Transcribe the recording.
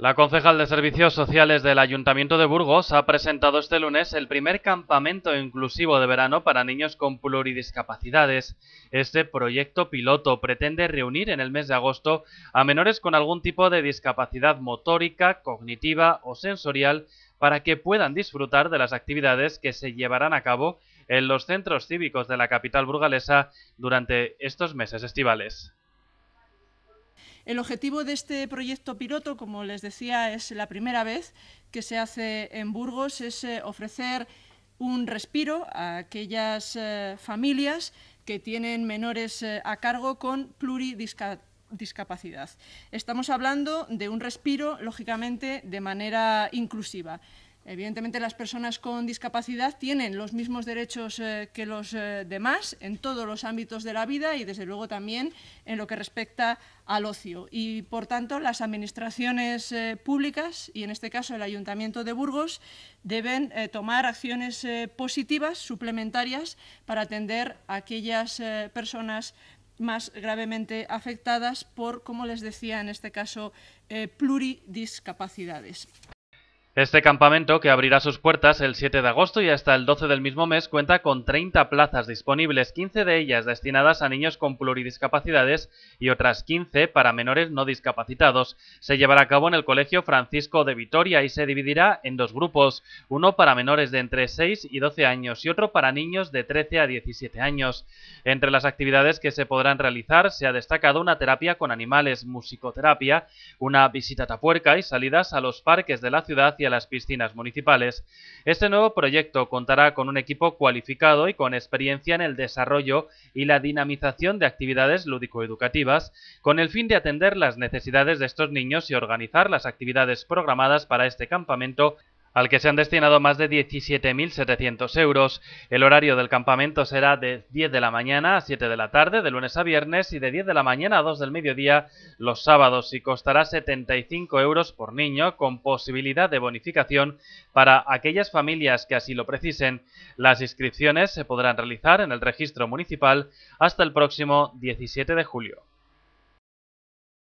La concejal de Servicios Sociales del Ayuntamiento de Burgos ha presentado este lunes el primer campamento inclusivo de verano para niños con pluridiscapacidades. Este proyecto piloto pretende reunir en el mes de agosto a menores con algún tipo de discapacidad motórica, cognitiva o sensorial para que puedan disfrutar de las actividades que se llevarán a cabo en los centros cívicos de la capital burgalesa durante estos meses estivales. El objetivo de este proyecto piloto, como les decía, es la primera vez que se hace en Burgos, es eh, ofrecer un respiro a aquellas eh, familias que tienen menores eh, a cargo con pluridiscapacidad. Estamos hablando de un respiro, lógicamente, de manera inclusiva. Evidentemente las personas con discapacidad tienen los mismos derechos eh, que los eh, demás en todos los ámbitos de la vida y desde luego también en lo que respecta al ocio. Y por tanto las administraciones eh, públicas y en este caso el Ayuntamiento de Burgos deben tomar acciones positivas, suplementarias, para atender a aquellas personas más gravemente afectadas por, como les decía en este caso, pluridiscapacidades. Este campamento, que abrirá sus puertas el 7 de agosto y hasta el 12 del mismo mes, cuenta con 30 plazas disponibles, 15 de ellas destinadas a niños con pluridiscapacidades y otras 15 para menores no discapacitados. Se llevará a cabo en el Colegio Francisco de Vitoria y se dividirá en dos grupos, uno para menores de entre 6 y 12 años y otro para niños de 13 a 17 años. Entre las actividades que se podrán realizar se ha destacado una terapia con animales, musicoterapia, una visita a Tapuerca y salidas a los parques de la ciudad las piscinas municipales. Este nuevo proyecto contará con un equipo cualificado y con experiencia en el desarrollo y la dinamización de actividades lúdico-educativas, con el fin de atender las necesidades de estos niños y organizar las actividades programadas para este campamento al que se han destinado más de 17.700 euros. El horario del campamento será de 10 de la mañana a 7 de la tarde, de lunes a viernes, y de 10 de la mañana a 2 del mediodía los sábados, y costará 75 euros por niño, con posibilidad de bonificación para aquellas familias que así lo precisen. Las inscripciones se podrán realizar en el registro municipal hasta el próximo 17 de julio.